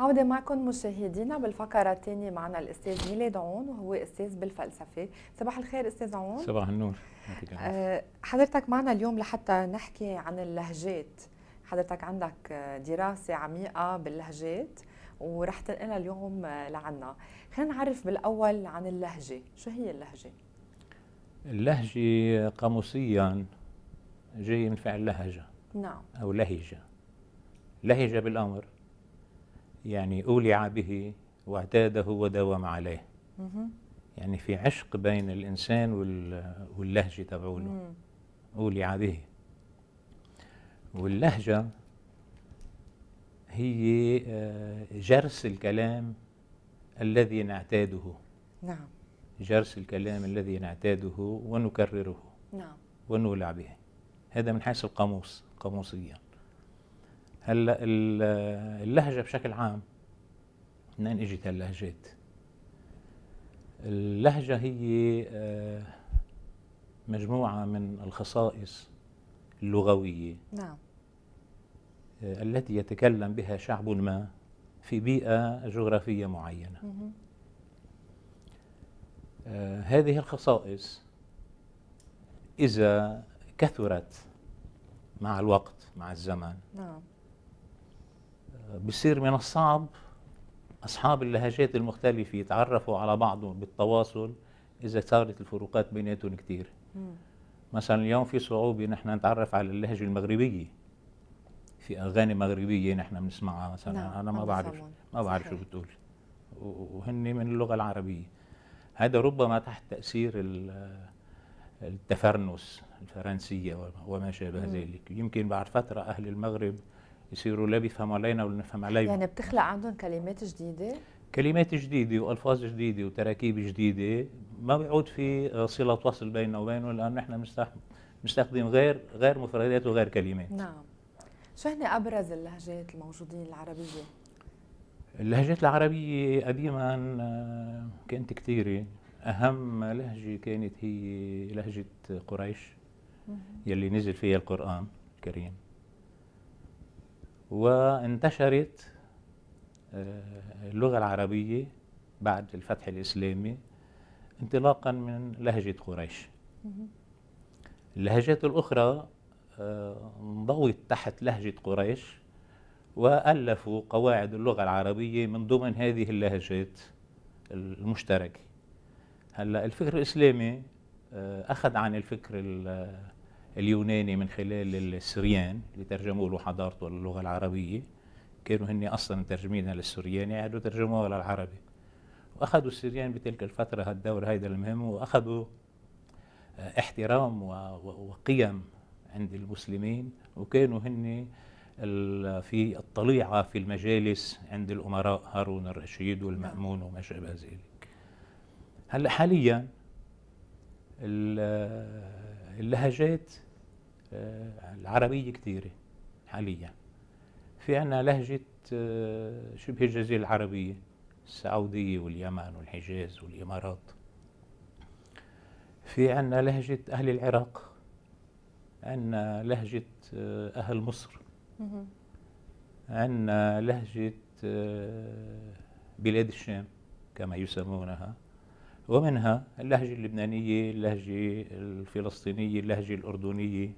عودة معكم مشاهدينا بالفقرة الثانية معنا الأستاذ ميلاد عون وهو أستاذ بالفلسفة صباح الخير أستاذ عون صباح النور آه، حضرتك معنا اليوم لحتى نحكي عن اللهجات حضرتك عندك دراسة عميقة باللهجات ورح تنقلها اليوم لعنا خلينا نعرف بالأول عن اللهجة شو هي اللهجة؟ اللهجة قاموسيا جاي من فعل لهجة نعم أو لهجة لهجة بالأمر يعني أولع به واعتاده وداوم عليه يعني في عشق بين الإنسان واللهجة تبعوله أولع به واللهجة هي آه، جرس الكلام الذي نعتاده نعم جرس الكلام الذي نعتاده ونكرره نعم ونولع به هذا من حيث القاموس قاموسيه هلا اللهجه بشكل عام منين اجت هاللهجات اللهجه هي آه، مجموعه من الخصائص اللغويه نعم آه، التي يتكلم بها شعب ما في بيئه جغرافيه معينه آه، هذه الخصائص اذا كثرت مع الوقت مع الزمن نعم بصير من الصعب أصحاب اللهجات المختلفة يتعرفوا على بعضهم بالتواصل إذا صارت الفروقات بيناتهم كثير مثلا اليوم في صعوبة نحن نتعرف على اللهجة المغربية في أغاني مغربية نحن بنسمعها مثلا لا. نعم، أنا ما بعرف ما بعرف شو بتقول وهن من اللغة العربية هذا ربما تحت تأثير التفرنس الفرنسية وما شابه ذلك يمكن بعد فترة أهل المغرب يصيروا لا بيفهموا علينا ولا نفهم عليهم يعني بتخلق عندهم كلمات جديده كلمات جديده والفاظ جديده وتراكيب جديده ما بيعود في صله وصل بيننا وبينه لان نحن بنستخدم غير غير مفردات وغير كلمات نعم شو هن ابرز اللهجات الموجودين العربيه اللهجات العربيه قديما آه، كانت كثيره اهم لهجه كانت هي لهجه قريش يلي نزل فيها القران الكريم وانتشرت آه، اللغة العربية بعد الفتح الإسلامي انطلاقا من لهجة قريش اللهجات الأخرى آه، انضوت تحت لهجة قريش وألفوا قواعد اللغة العربية من ضمن هذه اللهجات المشتركة هلا الفكر الإسلامي آه، أخذ عن الفكر اليوناني من خلال السريان اللي ترجموا له حضارته للغه العربيه كانوا هن اصلا ترجمينها للسرياني يعني قعدوا ترجموها للعربي واخذوا السريان بتلك الفتره هالدور هيدا المهم واخذوا آه، احترام وقيم عند المسلمين وكانوا هن في الطليعه في المجالس عند الامراء هارون الرشيد والمامون وما شابه ذلك هلا حاليا آه، اللهجات آه، العربية كثيرة حاليا في عنا لهجة آه، شبه الجزيرة العربية السعودية واليمن والحجاز والإمارات في عنا لهجة أهل العراق عنا لهجة آه، أهل مصر عنا لهجة بلاد الشام كما يسمونها ومنها اللهجة اللبنانية اللهجة الفلسطينية اللهجة الأردنية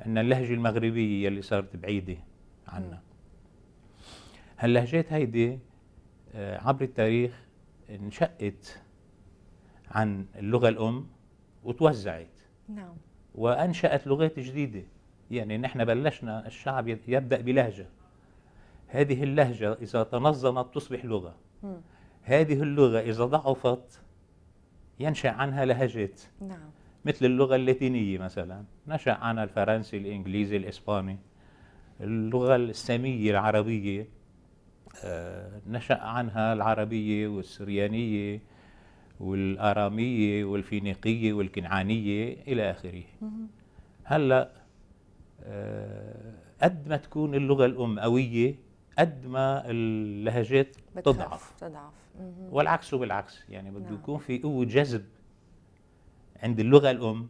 عندنا اللهجة المغربية اللي صارت بعيدة عنا هاللهجات هيدي آه، عبر التاريخ انشقت عن اللغة الأم وتوزعت نعم وأنشأت لغات جديدة يعني نحن بلشنا الشعب يبدأ بلهجة هذه اللهجة إذا تنظمت تصبح لغة م. هذه اللغة إذا ضعفت ينشأ عنها لهجات نعم مثل اللغة اللاتينية مثلا نشأ عنها الفرنسي الإنجليزي الإسباني اللغة السامية العربية آه، نشأ عنها العربية والسريانية والآرامية والفينيقية والكنعانية إلى آخره هلأ آه، قد ما تكون اللغة الأم قوية قد ما اللهجات تضعف تضعف والعكس بالعكس يعني بده نعم. يكون في قوه جذب عند اللغه الام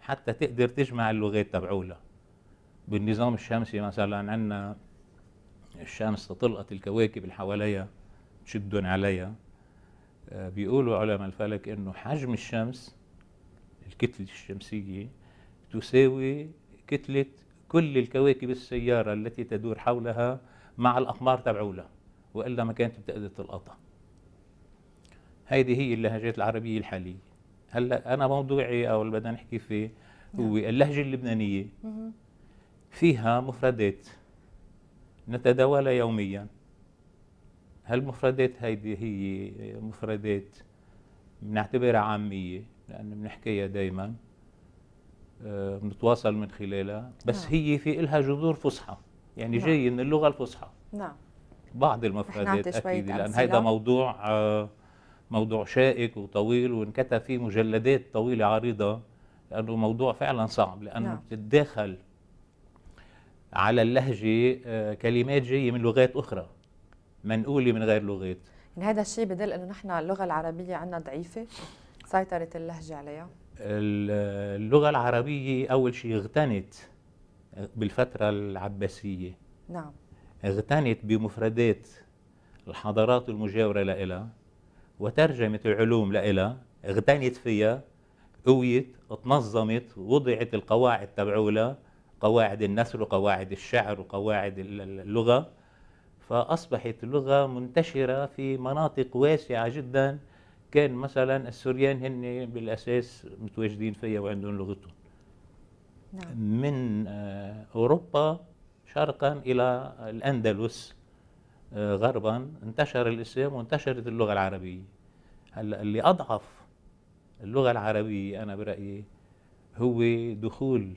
حتى تقدر تجمع اللغات تبعولها بالنظام الشمسي مثلا عندنا الشمس تطلقت الكواكب اللي حواليها تشدهم عليها آه، بيقولوا علماء الفلك انه حجم الشمس الكتله الشمسيه تساوي كتله كل الكواكب السياره التي تدور حولها مع الاقمار تبعولها والا ما كانت بتقدر تلقطها هذه هي اللهجات العربية الحالية هلا أنا موضوعي أو اللي بدنا نحكي فيه نعم. هو اللهجة اللبنانية فيها مفردات نتداولها يوميا هالمفردات هيدي هي مفردات بنعتبرها عامية لأن بنحكيها دايما آه، بنتواصل من خلالها بس نعم. هي في إلها جذور فصحى يعني نعم. جاي من اللغة الفصحى نعم بعض المفردات أكيد لأن هيدا موضوع آه موضوع شائك وطويل وانكتب فيه مجلدات طويلة عريضة لأنه موضوع فعلا صعب لأنه نعم. بتتداخل على اللهجة آه، كلمات جاية من لغات أخرى منقولة من غير لغات يعني هذا الشيء بدل أنه نحن اللغة العربية عندنا ضعيفة سيطرت اللهجة عليها اللغة العربية أول شيء اغتنت بالفترة العباسية نعم اغتنت بمفردات الحضارات المجاورة لها وترجمة العلوم لإلها اغتنت فيها قويت اتنظمت وضعت القواعد تبعولها قواعد النثر وقواعد الشعر وقواعد اللغة فأصبحت اللغة منتشرة في مناطق واسعة جدا كان مثلا السوريان هن بالأساس متواجدين فيها وعندهم لغتهم نعم. من آه، أوروبا شرقا إلى الأندلس آه، غربا انتشر الاسلام وانتشرت اللغه العربيه هلا اللي اضعف اللغه العربيه انا برايي هو دخول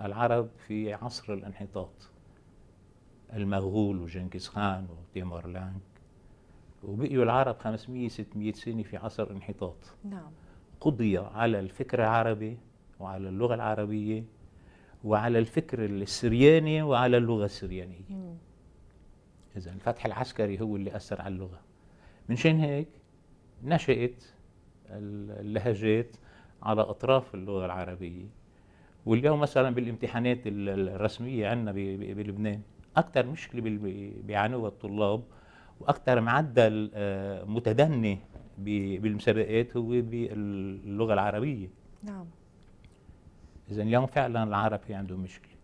العرب في عصر الانحطاط المغول وجنكيز خان وتيمورلانك وبقيوا العرب 500 600 سنه في عصر انحطاط نعم قضي على الفكر العربي وعلى اللغه العربيه وعلى الفكر السرياني وعلى اللغه السريانيه مم. إذا الفتح العسكري هو اللي أثر على اللغة منشان هيك نشأت اللهجات على أطراف اللغة العربية واليوم مثلا بالامتحانات الرسمية عندنا بلبنان أكثر مشكلة بيعانوها الطلاب وأكثر معدل آه، متدني بالمسابقات هو باللغة العربية نعم إذا اليوم فعلا العرب في عندهم مشكلة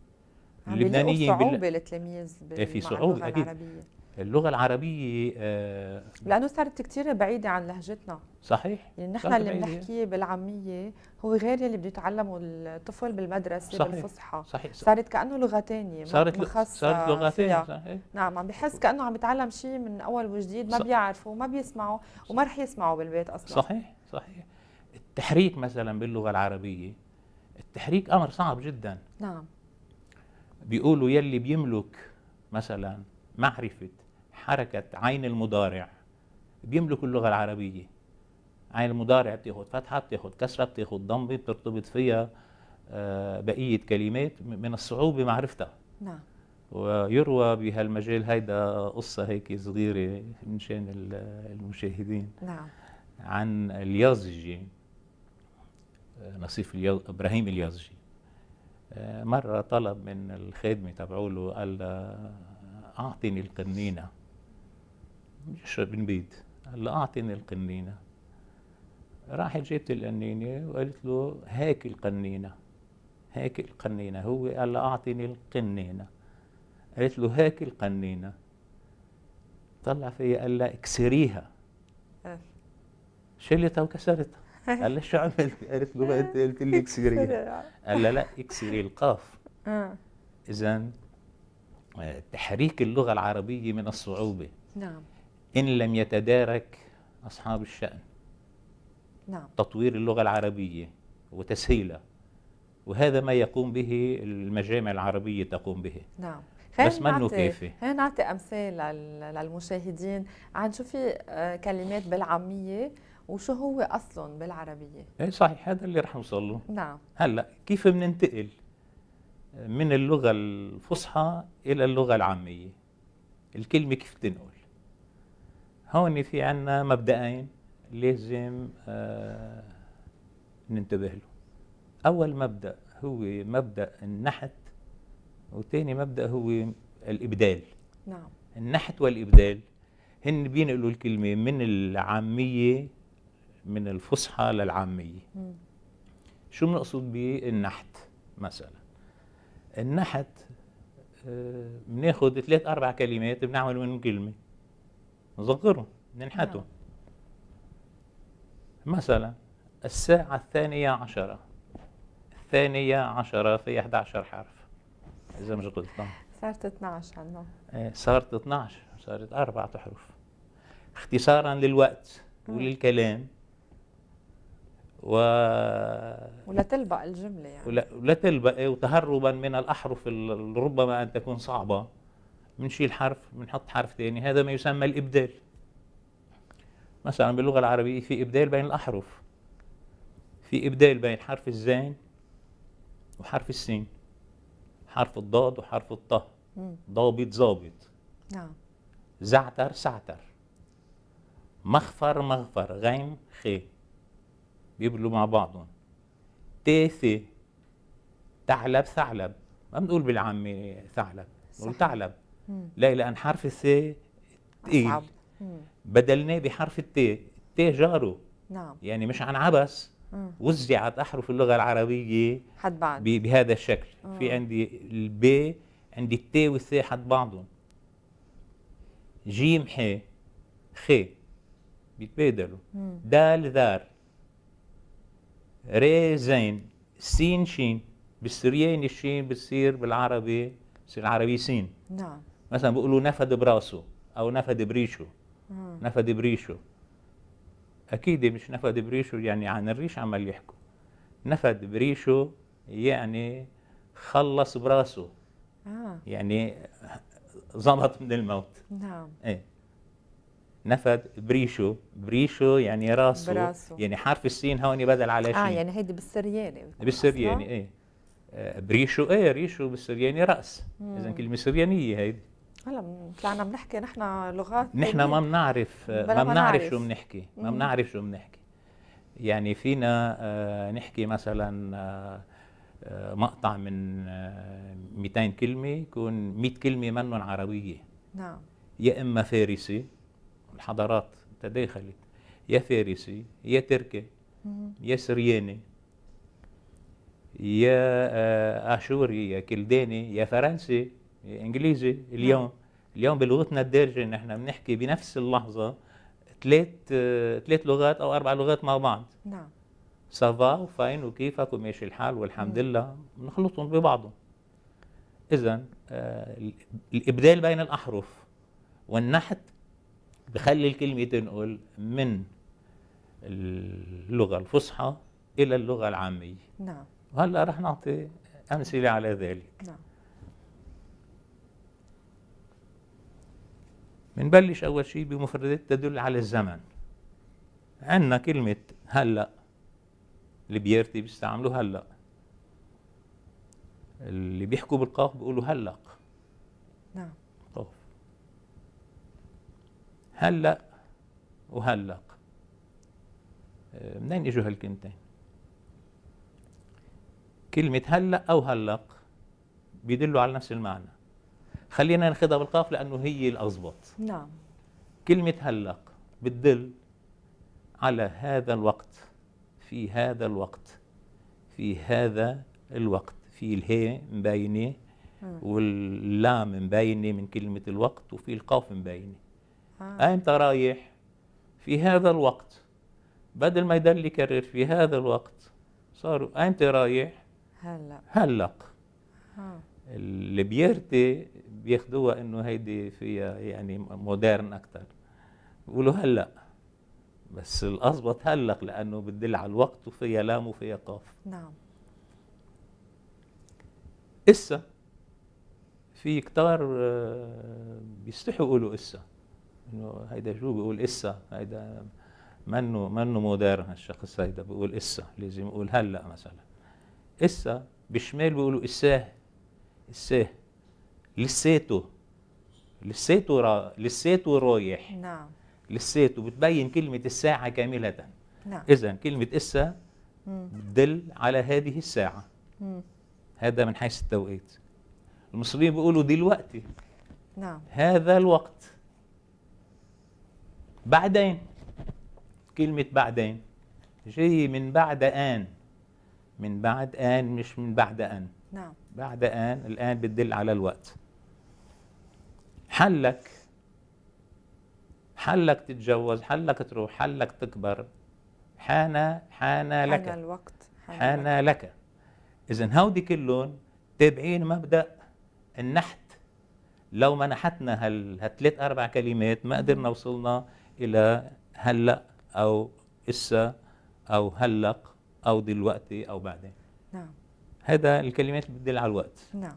اللبنانيين صعوبه بال... للتلاميذ بال... إيه، في صعوبه اكيد العربية. اللغه العربيه آه لانه صارت كثير بعيده عن لهجتنا صحيح يعني نحن اللي بنحكيه بالعاميه هو غير اللي بده يتعلمه الطفل بالمدرسه صحيح. بالفصحى صحيح. صحيح. صارت كانه لغه ثانيه صارت صارت لغه ثانيه نعم عم بحس كانه عم يتعلم شيء من اول وجديد ما بيعرفه وما بيسمعه وما رح يسمعه بالبيت اصلا صحيح صحيح التحريك مثلا باللغه العربيه التحريك امر صعب جدا نعم بيقولوا يلي بيملك مثلا معرفة حركة عين المضارع بيملك اللغة العربية عين المضارع بتاخد فتحة بتاخد كسرة بتاخد ضمة بترتبط فيها آه، بقية كلمات من الصعوبة معرفتها نعم ويروى بهالمجال هيدا قصة هيك صغيرة من شان المشاهدين نعم عن اليازجي آه، نصيف الياز... إبراهيم اليازجي آه، مرة طلب من الخدمة تبعوله قال أعطني القنينة يشرب نبيد قال له أعطني القنينة راحت جبت القنينة وقالت له هيك القنينة هيك القنينة هو قال له أعطني القنينة قالت له هيك القنينة طلع فيها قال لها اكسريها أه. شلتها وكسرتها قال لها شو عملت؟ قالت له قلت لي اكس قال لها لا اكس راي القاف اذا آه. آه، تحريك اللغه العربيه من الصعوبه نعم ان لم يتدارك اصحاب الشان نعم تطوير اللغه العربيه وتسهيلها وهذا ما يقوم به المجامع العربيه تقوم به نعم بس منه كافي خلينا نعطي امثال للمشاهدين عن شو في آه، كلمات بالعاميه وشو هو اصلا بالعربيه ايه صحيح هذا اللي رح نوصل له نعم هلا كيف بننتقل من اللغه الفصحى الى اللغه العاميه الكلمه كيف تنقل هون في عنا مبدئين لازم آه ننتبه له أول مبدأ هو مبدأ النحت وثاني مبدأ هو الإبدال نعم النحت والإبدال هن بينقلوا الكلمة من العامية من الفصحى للعاميه شو بنقصد بالنحت مثلا النحت آه، بناخذ ثلاث اربع كلمات بنعمل منهم كلمه نصغرهم ننحتهم نعم. مثلا الساعة الثانية عشرة الثانية عشرة في 11 حرف إذا مش قلت نعم. صارت 12 عندهم آه، صارت 12 صارت أربعة حروف اختصارا للوقت وللكلام و ولا تلبق الجملة يعني ولا, ولا تلبق إيه، وتهربا من الأحرف اللي ربما أن تكون صعبة بنشيل حرف بنحط حرف ثاني هذا ما يسمى الإبدال مثلا باللغة العربية في إبدال بين الأحرف في إبدال بين حرف الزين وحرف السين حرف الضاد وحرف الطه ضابط ظابط نعم زعتر سعتر مخفر مغفر غيم خيم بيبلوا مع بعضهم تاسة تعلب ثعلب ما بنقول بالعامي ثعلب بنقول ثعلب لا لأن حرف الس ثقيل بدلناه بحرف الت التاء جاره نعم يعني مش عن عبس وزعت أحرف اللغة العربية حد بعض بهذا الشكل مم. في عندي الب عندي التي والسي حد بعضهم جيم ح خ بيتبادلوا دال ذار ري زين سين شين بالسرياني الشين بتصير بالعربي بتصير العربي سين نعم مثلا بيقولوا نفد براسه او نفد بريشه نفد بريشه اكيد مش نفد بريشه يعني عن الريش عمال يحكوا نفد بريشه يعني خلص براسه آه. يعني زمط من الموت نعم ايه نفد بريشو بريشو يعني راسه براسه يعني حرف السين هون بدل على شيء اه يعني هيدي بالسرياني بالسرياني نعم. ايه آه، بريشو ايه ريشو بالسرياني راس اذا كلمه سريانيه هيدي هلا طلعنا بنحكي نحن لغات نحن ما بنعرف آه، ما بنعرف شو بنحكي ما بنعرف شو بنحكي يعني فينا آه، نحكي مثلا مقطع من 200 كلمه يكون 100 كلمه منهم عربيه نعم يا اما فارسي الحضارات تداخلت يا فارسي يا تركي يا سرياني يا آه، اشوري يا كلداني يا فرنسي يا انجليزي اليوم نعم. اليوم بلغتنا الدارجه نحن بنحكي بنفس اللحظه ثلاث آه، ثلاث لغات او اربع لغات مع بعض نعم سافا وفاين وكيفك وماشي الحال والحمد لله بنخلطهم ببعضهم اذا آه، الابدال بين الاحرف والنحت بخلي الكلمة تنقل من اللغة الفصحى إلى اللغة العامية نعم وهلأ رح نعطي أمثلة على ذلك نعم بنبلش أول شيء بمفردات تدل على الزمن عندنا كلمة هلأ اللي بيرتي بيستعملوا هلأ اللي بيحكوا بالقاف بيقولوا هلق هلأ وهلق آه، منين اجوا هالكلمتين كلمة هلق أو هلق بيدلوا على نفس المعنى خلينا ناخذها بالقاف لأنه هي الأضبط نعم كلمة هلق بتدل على هذا الوقت في هذا الوقت في هذا الوقت في اله مبينة واللام مبينة من كلمة الوقت وفي القاف مبينة آه. أنت رايح في هذا الوقت بدل ما يضل يكرر في هذا الوقت صار أنت رايح هلق هلق آه. اللي بيرتي بياخدوها انه هيدي فيها يعني مودرن اكثر بيقولوا هلا بس الاضبط هلق لانه بتدل على الوقت وفيها لام وفيها قاف نعم اسا في كتار آه، بيستحوا يقولوا اسا انه هيدا شو بيقول اسا هيدا منه منه مودرن هالشخص هيدا بيقول اسا لازم يقول هلا مثلا اسا بالشمال بيقولوا اساه اساه لساته لساته را لساته رايح نعم لساته بتبين كلمة الساعة كاملة نعم إذا كلمة إسا بتدل على هذه الساعة مم. هذا من حيث التوقيت المصريين بيقولوا دلوقتي نعم هذا الوقت بعدين كلمة بعدين جاي من بعد آن من بعد آن مش من بعد أن نعم بعد آن الآن بتدل على الوقت حلك حلك تتجوز حلك تروح حلك تكبر حان حان لك حان الوقت حان, حان لك, لك. إذا هودي كلهم تابعين مبدأ النحت لو منحتنا هالثلاث أربع كلمات ما قدرنا وصلنا الى هلا او اسا او هلق او دلوقتي او بعدين نعم هذا الكلمات اللي بتدل على الوقت نعم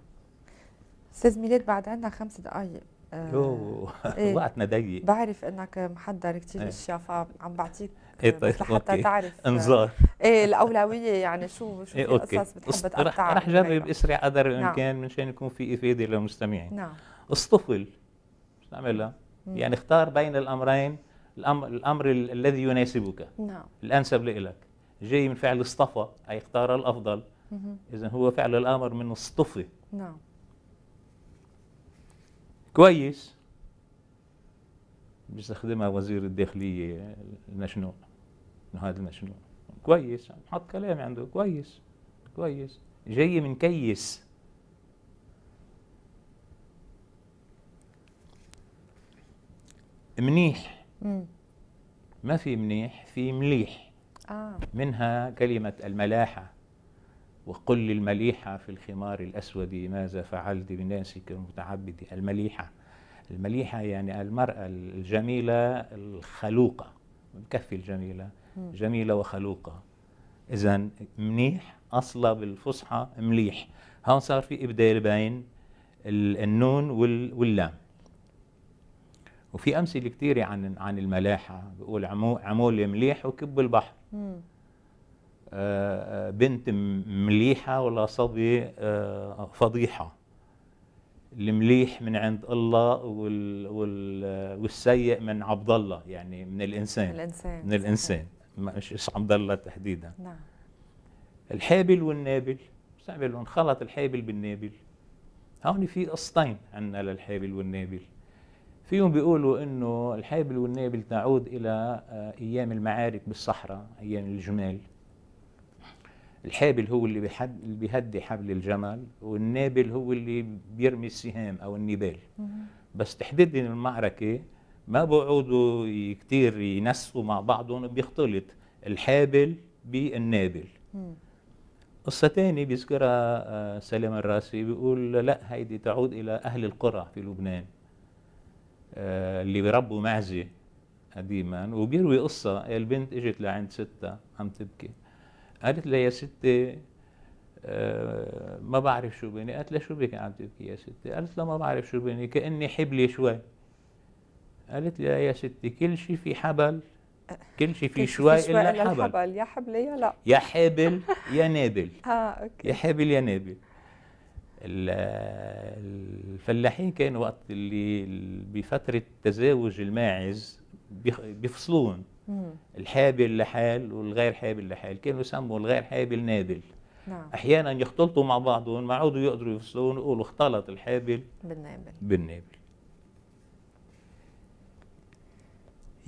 استاذ ميلاد بعد عندنا خمس دقائق آه إيه؟ وقتنا ضيق بعرف انك محضر كثير ايه. اشياء فعم بعطيك إيه طيب حتى أوكي. تعرف آه، انظار ايه الاولويه يعني شو شو إيه القصص بتحب تقطعها رح جرب اسرع قدر نعم. الامكان نعم. منشان يكون في افاده للمستمعين نعم اصطفل شو نعملها؟ يعني اختار بين الامرين الامر الامر الذي يناسبك نعم الانسب لك جاي من فعل اصطفى اي اختار الافضل اذا هو فعل الامر من اصطفي نعم كويس بيستخدمها وزير الداخليه المشنوع انه هذا المشنوع كويس حط كلامي عنده كويس كويس جاي من كيس منيح ما في منيح في مليح آه. منها كلمة الملاحة وقل للمليحة في الخمار الأسود ماذا فعلت بناسك المتعبد المليحة المليحة يعني المرأة الجميلة الخلوقة بكفي الجميلة مم. جميلة وخلوقة إذا منيح أصلا بالفصحى مليح هون صار في إبدال بين النون واللام وفي امثله كثيره عن عن الملاحه بيقول عمو عمول مليح وكب البحر آه، آه، بنت مليحه ولا صبي آه، فضيحه المليح من عند الله وال وال والسيء من عبد الله يعني من الانسان الانسان من الانسان مش عبد الله تحديدا نعم الحابل والنابل بيعملوا انخلط الحابل بالنابل هون في قصتين عندنا للحابل والنابل فيهم بيقولوا انه الحابل والنابل تعود الى آه، ايام المعارك بالصحراء ايام الجمال الحابل هو اللي بيحد اللي بيهدي حبل الجمل والنابل هو اللي بيرمي السهام او النبال بس تحديد المعركه ما بيقعدوا كثير ينسقوا مع بعضهم بيختلط الحابل بالنابل قصة ثانية بيذكرها آه، سلام الراسي بيقول لا هيدي تعود إلى أهل القرى في لبنان آه، اللي بربوا معزه قديما وبيروي قصة البنت اجت لعند ستة عم تبكي قالت لها يا ستة آه، ما بعرف شو بيني قالت لها شو بك عم تبكي يا ستة قالت لها ما بعرف شو بيني كأني حبلي شوي قالت لها يا ستة كل شيء في حبل كل شيء في شوي, إلا, الحبل يا حبل يا لا يا حبل يا نابل اه اوكي يا حبل يا نابل الفلاحين كان وقت اللي بفترة تزاوج الماعز بيفصلون الحابل لحال والغير حابل لحال كانوا يسموا الغير حابل نادل نعم. احيانا يختلطوا مع بعضهم ما عودوا يقدروا يفصلون يقولوا اختلط الحابل بالنابل بالنابل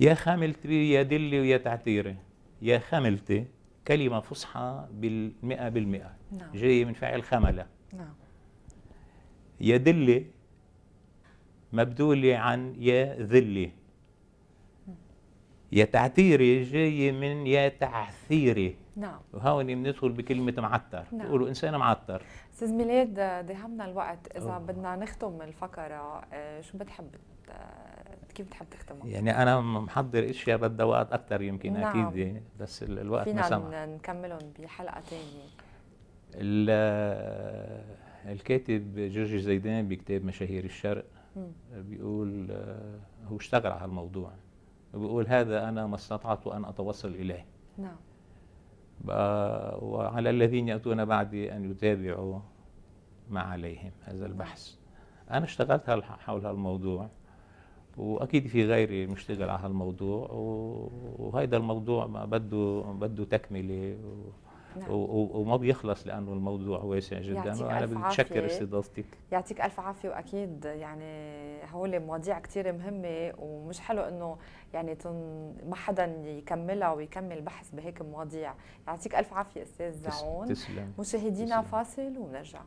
يا خملتي يا دلي ويا تعتيري يا خملتي كلمه فصحى بالمئة بالمئة نعم. جايه من فعل خمله نعم دلي مبدولة عن يا ذلي يا تعتيري جاية من يا تعثيري نعم وهون بندخل بكلمة معتر نعم. بيقولوا إنسان معتر أستاذ ميلاد دهمنا الوقت إذا أوه. بدنا نختم الفقرة آه، شو بتحب آه، كيف بتحب تختمها؟ يعني أنا محضر أشياء بدها وقت أكثر يمكن نعم. أكيد بس الوقت ما سمح فينا نكملهم بحلقة ثانية الكاتب جورج زيدان بكتاب مشاهير الشرق بيقول آه، هو اشتغل على الموضوع بيقول هذا أنا ما استطعت أن أتوصل إليه نعم وعلى الذين يأتون بعدي أن يتابعوا ما عليهم هذا نعم. البحث أنا اشتغلت حول هالموضوع الموضوع واكيد في غيري مشتغل على هالموضوع وهذا الموضوع بده بده تكمله نعم. وما بيخلص لانه الموضوع واسع جدا وانا بدي اتشكر استضافتك يعطيك الف عافيه واكيد يعني هول مواضيع كثير مهمه ومش حلو انه يعني تن ما حدا يكملها ويكمل بحث بهيك مواضيع يعطيك الف عافيه استاذ زعون تسلم مشاهدينا فاصل ونرجع